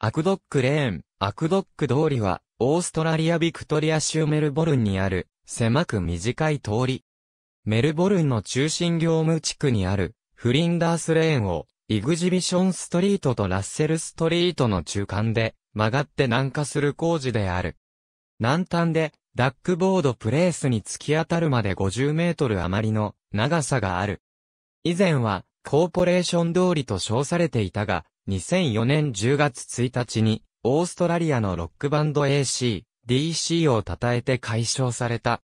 アクドックレーン、アクドック通りは、オーストラリアビクトリア州メルボルンにある、狭く短い通り。メルボルンの中心業務地区にある、フリンダースレーンを、イグジビションストリートとラッセルストリートの中間で、曲がって南下する工事である。南端で、ダックボードプレースに突き当たるまで50メートル余りの長さがある。以前は、コーポレーション通りと称されていたが、2004年10月1日に、オーストラリアのロックバンド AC、DC を称えて解消された。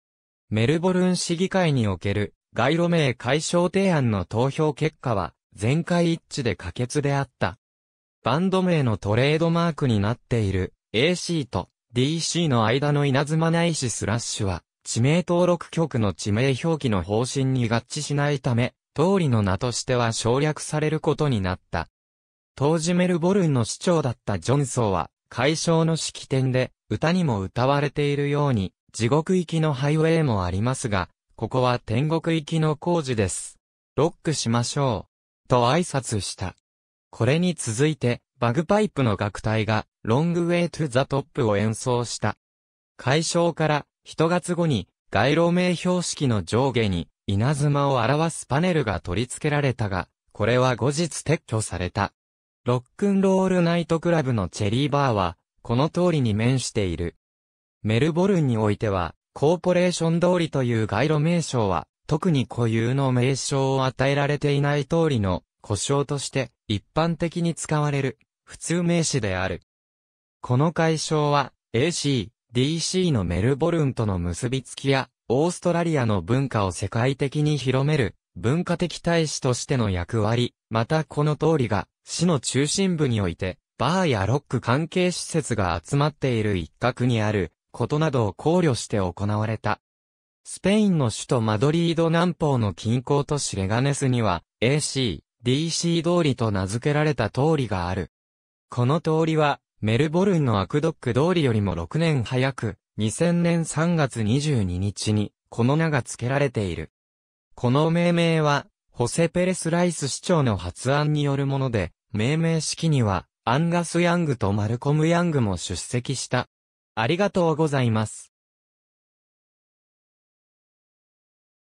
メルボルン市議会における街路名解消提案の投票結果は全会一致で可決であった。バンド名のトレードマークになっている AC と DC の間の稲妻ないしスラッシュは地名登録局の地名表記の方針に合致しないため、通りの名としては省略されることになった。当時メルボルンの市長だったジョンソーは、解消の式典で、歌にも歌われているように、地獄行きのハイウェイもありますが、ここは天国行きの工事です。ロックしましょう。と挨拶した。これに続いて、バグパイプの楽隊が、ロングウェイトゥザトップを演奏した。解消から、1月後に、街路名標識の上下に、稲妻を表すパネルが取り付けられたが、これは後日撤去された。ロックンロールナイトクラブのチェリーバーは、この通りに面している。メルボルンにおいては、コーポレーション通りという街路名称は、特に固有の名称を与えられていない通りの、故障として、一般的に使われる、普通名詞である。この解消は、AC、DC のメルボルンとの結びつきや、オーストラリアの文化を世界的に広める、文化的大使としての役割、またこの通りが、市の中心部において、バーやロック関係施設が集まっている一角にあることなどを考慮して行われた。スペインの首都マドリード南方の近郊都市レガネスには AC、DC 通りと名付けられた通りがある。この通りはメルボルンのアクドック通りよりも6年早く、2000年3月22日にこの名が付けられている。この命名はホセ・ペレス・ライス市長の発案によるもので、命名式には、アンガス・ヤングとマルコム・ヤングも出席した。ありがとうございます。